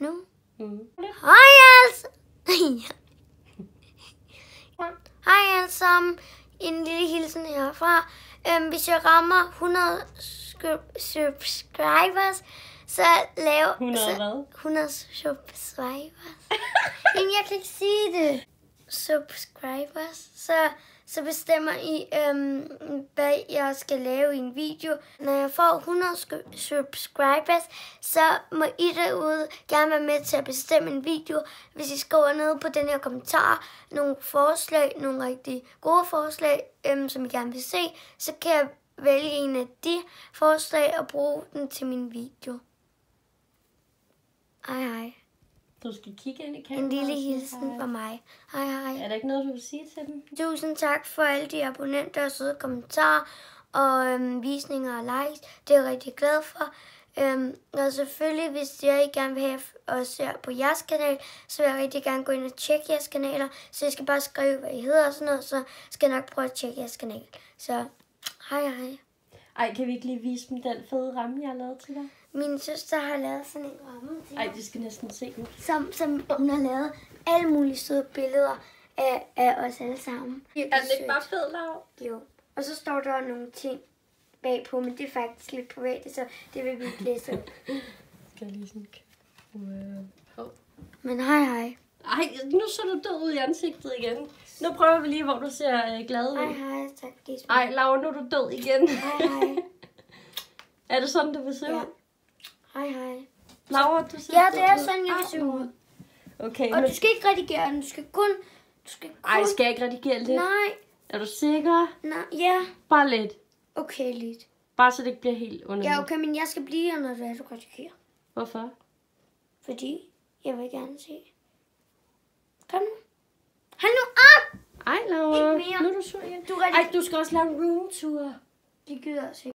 nu. Mm. Hej altså! Hej alle sammen. En lille hilsen herfra. Øhm, hvis jeg rammer 100 subscribers, så laver... 100 hvad? 100 subscribers. Jamen, jeg kan ikke sige det. Subscribers. Så så bestemmer I, øhm, hvad jeg skal lave i en video. Når jeg får 100 subscribers, så må I derude gerne være med til at bestemme en video. Hvis I skriver ned på den her kommentar nogle forslag, nogle rigtig gode forslag, øhm, som I gerne vil se, så kan jeg vælge en af de forslag og bruge den til min video. Hej hej. Du skal kigge ind i kameraet. En lille hilsen fra mig. Hej, hej. Er der ikke noget, du vil sige til dem? Tusind tak for alle de abonnenter og søde kommentarer og øhm, visninger og likes. Det er jeg rigtig glad for. Øhm, og selvfølgelig, hvis jeg gerne vil have og ser på jeres kanal, så vil jeg rigtig gerne gå ind og tjekke jeres kanaler. Så jeg skal bare skrive, hvad I hedder og sådan noget, så skal jeg nok prøve at tjekke jeres kanal. Så hej hej. Ej, kan vi ikke lige vise dem den fede ramme, jeg har lavet til dig? Min søster har lavet sådan en ramme Nej, Ej, skal næsten se nu. Som, som hun har lavet alle mulige søde billeder af, af os alle sammen. Er det ikke bare fed, Lav? Jo. Og så står der nogle ting bagpå, men det er faktisk lidt privat, så det vil vi ikke læse op. skal jeg lige sådan... Uh, Men hej hej. Ej, nu så du død ud i ansigtet igen. Nu prøver vi lige, hvor du ser øh, glad ud. Hej hej, tak. Ej, Laura, nu er du død igen. Hej hej. er det sådan, du vil se ud? Ja. Hej, hej. Laura, du synes, Ja, det er sådan, jeg ser ud. Okay, Og men... du skal ikke redigere den. Du skal kun... Du skal kun... Ej, skal jeg ikke redigere lidt? Nej. Er du sikker? Nej, ja. Bare lidt. Okay, lidt. Bare så det ikke bliver helt underligt. Ja, okay, men jeg skal blive her, når du er, du redigerer. Hvorfor? Fordi jeg vil gerne se. Kom nu. Hold nu op! Ej, Laura. Ikke mere. Nu er du sur igen. Du, rigtig... Ej, du skal også lave en roomtour. Det gider jeg